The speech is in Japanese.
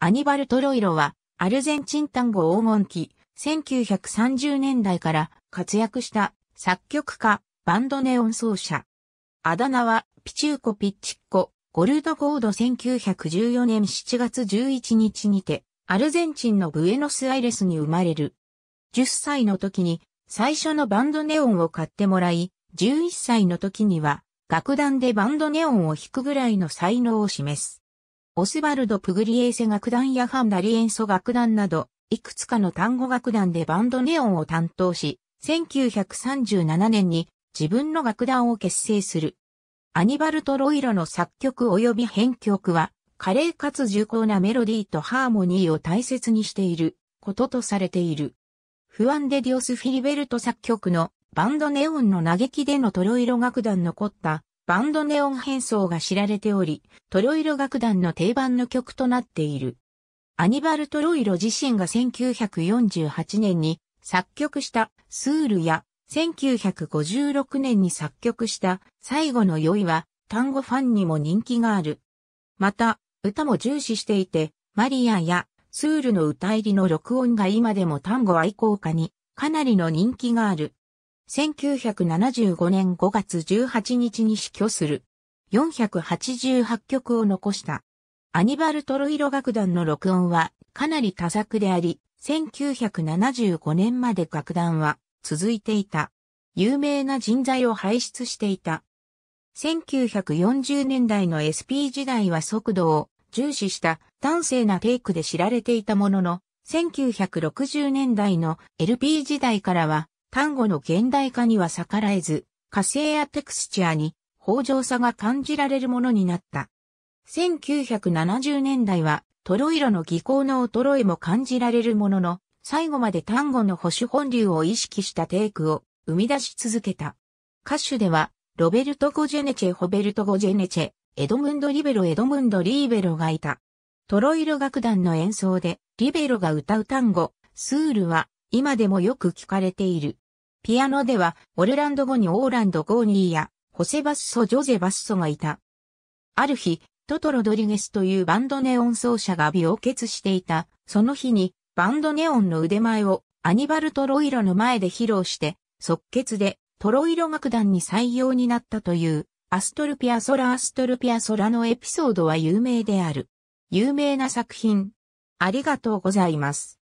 アニバルトロイロは、アルゼンチン単語黄金期、1930年代から活躍した作曲家、バンドネオン奏者。あだ名は、ピチューコ・ピッチッコ、ゴルド・ゴード1914年7月11日にて、アルゼンチンのブエノスアイレスに生まれる。10歳の時に、最初のバンドネオンを買ってもらい、11歳の時には、楽団でバンドネオンを弾くぐらいの才能を示す。オスバルド・プグリエーセ楽団やハンダリエンソ楽団など、いくつかの単語楽団でバンドネオンを担当し、1937年に自分の楽団を結成する。アニバルト・ロイロの作曲及び編曲は、華麗かつ重厚なメロディーとハーモニーを大切にしていることとされている。フアンデ・ディオス・フィリベルト作曲のバンドネオンの嘆きでのトロイロ楽団残ったバンドネオン変装が知られており、トロイロ楽団の定番の曲となっている。アニバル・トロイロ自身が1948年に作曲したスールや1956年に作曲した最後の酔いは単語ファンにも人気がある。また、歌も重視していて、マリアやスールの歌入りの録音が今でも単語愛好家にかなりの人気がある。1975年5月18日に死去する。488曲を残した。アニバルトロイロ楽団の録音はかなり多作であり、1975年まで楽団は続いていた。有名な人材を輩出していた。1940年代の SP 時代は速度を重視した端正なテイクで知られていたものの、1960年代の LP 時代からは単語の現代化には逆らえず、火星やテクスチャーに豊穣さが感じられるものになった。1970年代は、トロイロの技巧の衰えも感じられるものの、最後まで単語の保守本流を意識したテイクを生み出し続けた。歌手では、ロベルト・ゴジェネチェ・ホベルト・ゴジェネチェ、エドムンド・リベロ・エドムンド・リーベロがいた。トロイロ楽団の演奏で、リベロが歌う単語、スールは、今でもよく聞かれている。ピアノでは、オルランド語にオーランド・ゴーニーや、ホセ・バッソ・ジョゼ・バッソがいた。ある日、トト・ロドリゲスというバンドネオン奏者が病欠していた。その日に、バンドネオンの腕前をアニバル・トロイロの前で披露して、即決でトロイロ楽団に採用になったという、アストルピア・ソラ・アストルピア・ソラのエピソードは有名である。有名な作品。ありがとうございます。